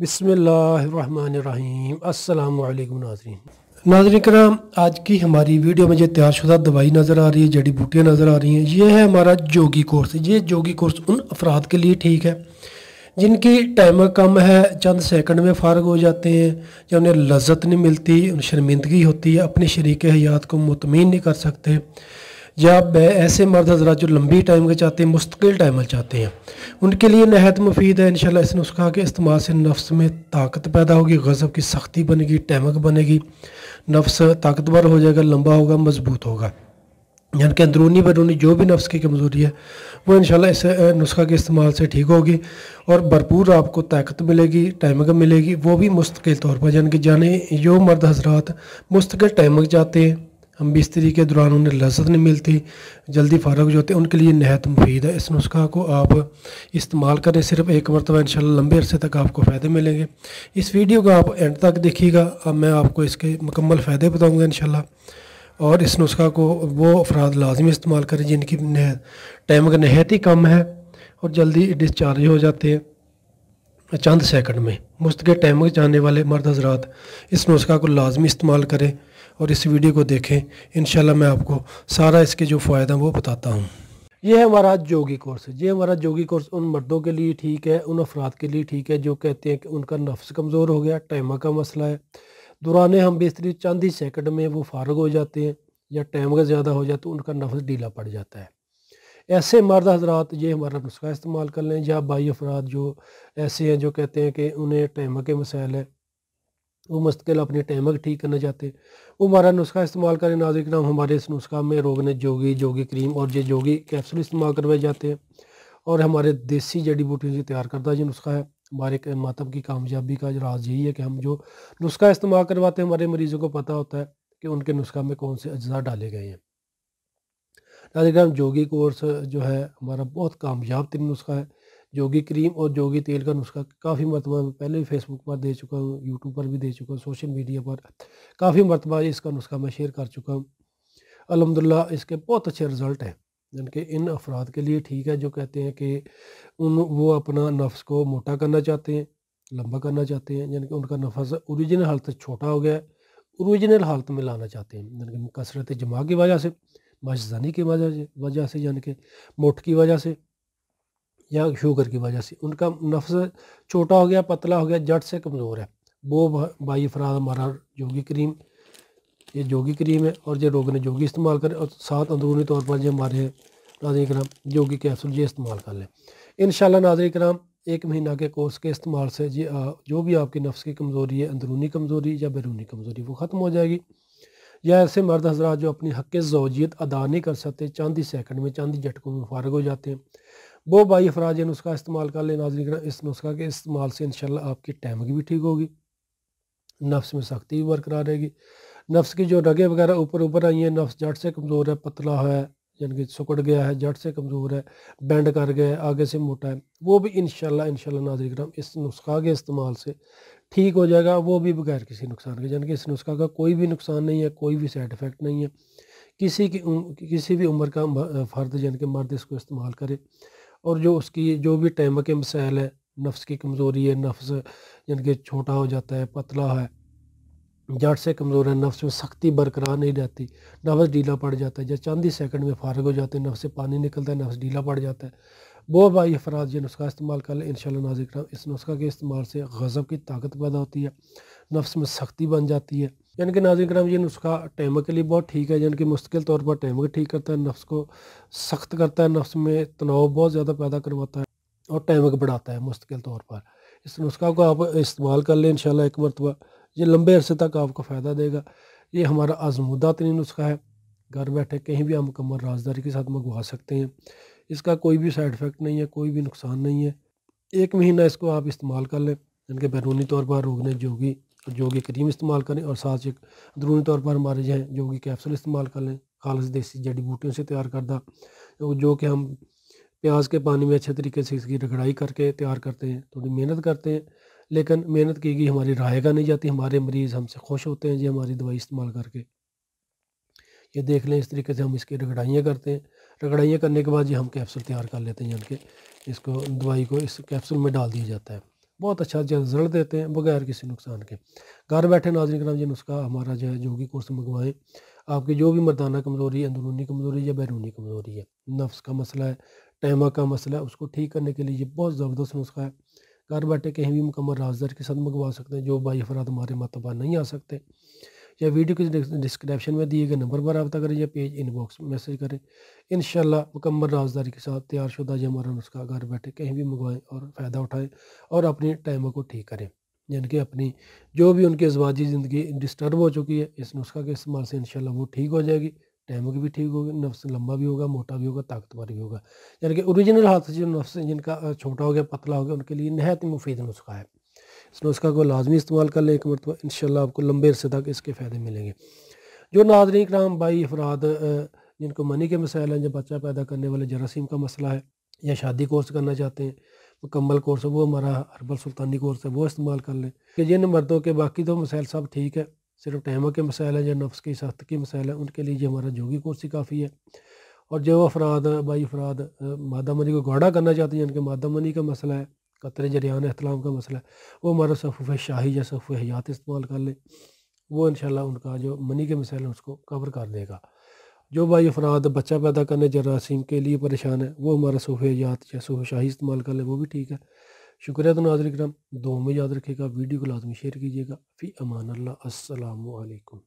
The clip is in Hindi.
बिसमीम् अल्लाम नाजरीन नाजरन कराम आज की हमारी वीडियो में जो तैयारशुदा दवाई नज़र आ रही है जड़ी बूटियाँ नज़र आ रही हैं ये है हमारा जोगी कोर्स ये जोगी कोर्स उन अफराद के लिए ठीक है जिनकी टाइमर कम है चंद सेकंड में फ़ारग हो जाते हैं या उन्हें लज्जत नहीं मिलती उन्हें शर्मिंदगी होती है अपने शरीक हयात को मुतमिन नहीं कर सकते या ऐसे मर्द हजरा जो लंबी टाइम के चाहते हैं मुस्तकिल टाइम चाहते हैं उनके लिए नहायत मुफीद है इन इस नुस्खा के इस्तेमाल से नफ्स में ताकत पैदा होगी गज़ब की सख्ती बनेगी टैमक बनेगी नफ्स ताकतवर हो जाएगा लंबा होगा मजबूत होगा यानी कि अंदरूनी बैरूनी जो भी नफ्स की कमज़ोरी है वो इन शाला इस नुस्खा के इस्तेमाल से ठीक होगी और भरपूर आपको ताकत मिलेगी टाइमक मिलेगी वो भी मुस्तकिल तौर पर यानी कि जाने जो मर्द हजरात मुस्तकिल टाइमक जाते हैं हम बिस्तरी के दौरान उन्हें लजत नहीं मिलती जल्दी फारग जो होते हैं उनके लिए नहायत मुफीद है इस नुस्खा को आप इस्तेमाल करें सिर्फ एक मरतबा इन लंबे अरसे तक आपको फ़ायदे मिलेंगे इस वीडियो को आप एंड तक देखिएगा अब मैं आपको इसके मुकम्मल फ़ायदे बताऊँगा इन और इस नुस्खा को वो अफराद लाजमी इस्तेमाल करें जिनकी नहत टाइम का नहत ही कम है और जल्दी डिस्चार्ज हो जाते हैं चंद सेकंड में मुफ्त के टाइम में जाने वाले मर्द हजरात इस नुस्खा को लाजमी इस्तेमाल करें और इस वीडियो को देखें इन मैं आपको सारा इसके जो फ़ायदा वो बताता हूँ ये है हमारा जोगी कोर्स ये हमारा जोगी कोर्स उन मर्दों के लिए ठीक है उन अफराद के लिए ठीक है जो कहते हैं कि उनका नफ्स कमज़ोर हो गया टाइमा का मसला है दौरान हम बेहतरी चंद ही सेकंड में वो फारग हो जाते हैं या टाइम का ज़्यादा हो जाए तो उनका नफ्स ढीला पड़ जाता है ऐसे मर्द हजरात ये हमारा नुस्खा इस्तेमाल कर लें या बाई अफराद जो ऐसे हैं जो कहते हैं कि उन्हें टैमक के मसाइल है वो मुस्तकिल अपनी टैमक ठीक करना चाहते हैं वो हमारा नुस्खा इस्तेमाल करें नाजिक नाम हमारे इस नुस्खा में रोग ने जोगी जोगी क्रीम और ये जोगी कैप्सूल इस्तेमाल करवाए जाते हैं और हमारे देसी जड़ी बूटियों से तैयार करता जो नुस्खा है हमारे मातब की कामयाबी का राज यही है कि हम जो नुस्खा इस्तेमाल करवाते हैं हमारे मरीज़ों को पता होता है कि उनके नुस्खा में कौन से अज्जा डाले गए हैं टेलीग्राम जोगी कोर्स जो है हमारा बहुत कामयाब तरीन नुस्खा है जोगी क्रीम और जोगी तेल का नुस्खा काफ़ी मरतबा मैं पहले भी फेसबुक पर दे चुका हूँ यूट्यूब पर भी दे चुका हूँ सोशल मीडिया पर काफ़ी मरतबा इसका नुस्खा मैं शेयर कर चुका हूँ अलहमदिल्ला इसके बहुत अच्छे रिज़ल्ट हैं जिनके इन अफराद के लिए ठीक है जो कहते हैं कि उन वो अपना नफ्स को मोटा करना चाहते हैं लंबा करना चाहते हैं यानी कि उनका नफस औरिजिनल हालत छोटा हो गया है औरिजिनल हालत में लाना चाहते हैं यानी कि कसरत जमा की वजह से माजदानी की वजह से वजह से यानी कि मोट की वजह से या शुगर की वजह से उनका नफ्स छोटा हो गया पतला हो गया जट से कमज़ोर है वो बाई अफराद हमारा योगी क्रीम ये योगी क्रीम है और जो लोगों ने योगी इस्तेमाल करें और साथ अंदरूनी तौर पर जो हमारे नाजरी कराम योगी कैप्सूल ये इस्तेमाल कर लें इन नाजरी कराम एक महीना के कोर्स के इस्तेमाल से जो भी आपकी नफ्स की कमज़ोरी है अंदरूनी कमज़ोरी या बैरूनी कमज़ोरी वो ख़त्म हो जाएगी या ऐसे मर्द हजरा जो अपनी हक जोजियत अदा नहीं कर सकते चांदी सेकंड में चांदी झटकों में फारग हो जाते हैं वो भाई अफराज इन नुस्खा इस्तेमाल कर लें नाजरी इस नुस्खा के इस्तेमाल से इनशाला आपकी टहमगी भी ठीक होगी नफ्स में सख्ती भी बरकरार रहेगी नफ्स की जो रगें वगैरह ऊपर ऊपर आई हैं नफ्स जट से कमज़ोर है पतला है यानी कि सुकड़ गया है जड़ से कमज़ोर है बैंड कर गया है आगे से मोटा है वो भी इन शाला शह नाजर कराम इस नुस्खा के इस्तेमाल से ठीक हो जाएगा वो भी बगैर किसी नुकसान के यानी कि इस नुस्खा का कोई भी नुकसान नहीं है कोई भी साइड इफ़ेक्ट नहीं है किसी की किसी भी उम्र का फ़र्द यानी कि मर्द इसको इस्तेमाल करे और जो उसकी जो भी टैम के मसाइल है नफ्स की कमज़ोरी है नफ्स यानी कि छोटा हो जाता है पतला है जड़ से कमज़ोर है नफ्स में सख्ती बरकरार नहीं रहती नफ्स ढीला पड़ जाता है जब चंद ही सेकंड में फारग हो जाते हैं नफ्स से पानी निकलता है नफ्स ढीला पड़ जाता है वो भाई अफराज ये नुस्खा इस्तेमाल कर लें इनशाला नाजिक इस नुस्खा के इस्तेमाल से गज़ब की ताकत पैदा होती है नफ्स में सख्ती बन जाती है यानी कि नाजिक कराम ये नुस्खा टैमक के लिए बहुत ठीक है यानी कि मुश्किल तौर पर टैमक ठीक करता है नफ्स को सख्त करता है नफ्स में तनाव बहुत ज़्यादा पैदा करवाता है और टैमक बढ़ाता है मुश्किल तौर पर इस नुस्खा को आप इस्तेमाल कर लें इनशाला एक मरतबा ये लंबे अरसे तक आपको फ़ायदा देगा ये हमारा आजमूदा तरीन नुस्खा है घर बैठे कहीं भी हम मुकम्मल राजदारी के साथ मंगवा सकते हैं इसका कोई भी साइड इफ़ेक्ट नहीं है कोई भी नुकसान नहीं है एक महीना इसको आप इस्तेमाल कर लें इनके बैरूनी तौर पर रोगने जोगी जोगी क्रीम इस्तेमाल करें और साथ एक अंदरूनी तौर पर हमारे जो है जोगी कैप्सूल इस्तेमाल कर लें खालस देसी जड़ी बूटियों से तैयार करदा जो कि हम प्याज के पानी में अच्छे तरीके से इसकी रगड़ाई करके तैयार करते हैं थोड़ी मेहनत करते हैं लेकिन मेहनत की गई हमारी रायगा नहीं जाती हमारे मरीज़ हमसे खुश होते हैं जी हमारी दवाई इस्तेमाल करके ये देख लें इस तरीके से हम इसकी रगड़ाइयाँ करते हैं रगड़ाइयाँ करने के बाद ये हम कैप्सूल तैयार कर लेते हैं यानी कि इसको दवाई को इस कैप्सूल में डाल दिया जाता है बहुत अच्छा जो रिजल्ट देते हैं बगैर किसी नुकसान के घर बैठे नाजरिक नाम जी नुस्खा हमारा जो है योगी कोर्स मंगवाएं आपकी जो भी मर्दाना कमज़ोरी है अंदरूनी कमज़ोरी या बैरूनी कमज़ोरी है नफ्स का मसला है टैमा का मसला है उसको ठीक करने के लिए ये बहुत ज़बरदस्त नुस्खा है घर बैठे कहीं भी मुकम्मल राजदार के साथ मंगवा सकते हैं जो बाई अफराद हमारे मतबा नहीं आ सकते या वीडियो के डिस्क्रिप्शन में दिए गए नंबर पर रबा करें या पेज इनबॉक्स में मैसेज करें इन शाला मुकम्मल राजदारी के साथ तैयार शुदा या हमारा नुस्खा घर बैठे कहीं भी मंगवाएँ और फ़ायदा उठाएँ और अपने टाइमों को ठीक करें यानी कि अपनी जो भी उनकी अजवाजी ज़िंदगी डिस्टर्ब हो चुकी है इस नुस्खा के इस्तेमाल से इन वो ठीक हो जाएगी टैमक भी ठीक होगा नफ्स लंबा भी होगा मोटा भी होगा ताकतवर भी होगा यानी कि ओरिजिनल हाथ से जो नफ्स जिनका छोटा हो गया पतला हो गया उनके लिए नहायत मुफीद नुस्खा है इस नुस्खा को लाजमी इस्तेमाल कर लें एक मरतबा इन आपको लंबे अरसे तक इसके फ़ायदे मिलेंगे जो नाजरी कराम बाई अफराद जिनको मनी के मसाइल हैं जब बच्चा पैदा करने वाले जरासीम का मसला है या शादी कोर्स करना चाहते हैं मुकम्मल कोर्स है वो हमारा हर्बल सुल्तानी कोर्स है वो इस्तेमाल कर लें कि जिन मर्दों के बाकी तो मसाइल सब ठीक है सिर्फ टहमा के मसाइल हैं या नफ्स की सख्त की मसाइल हैं उनके लिए हमारा जोगी कोर्स ही काफ़ी है और जो अफराद बाई अफराद मादा मनी को गाढ़ा करना चाहते हैं जिनके मादा मनी का मसला है कतर जरियान अहतलाम का मसला है वो हमारा सफ़ूफ़ शाही या सफ़ हयात इस्तेमाल कर ले वो इन उनका जो मनी के मसाइल हैं उसको कवर कर देगा जो भाई अफराद बच्चा पैदा करने जरासीम के लिए परेशान है वो हमारा सूफे यात या सूफ शाही इस्तेमाल कर लें वो भी ठीक है शुक्रिया तो नाजर दो में याद रखेगा वीडियो को लाजमी शेयर कीजिएगा फ़ी अमान अल्लाह असलकम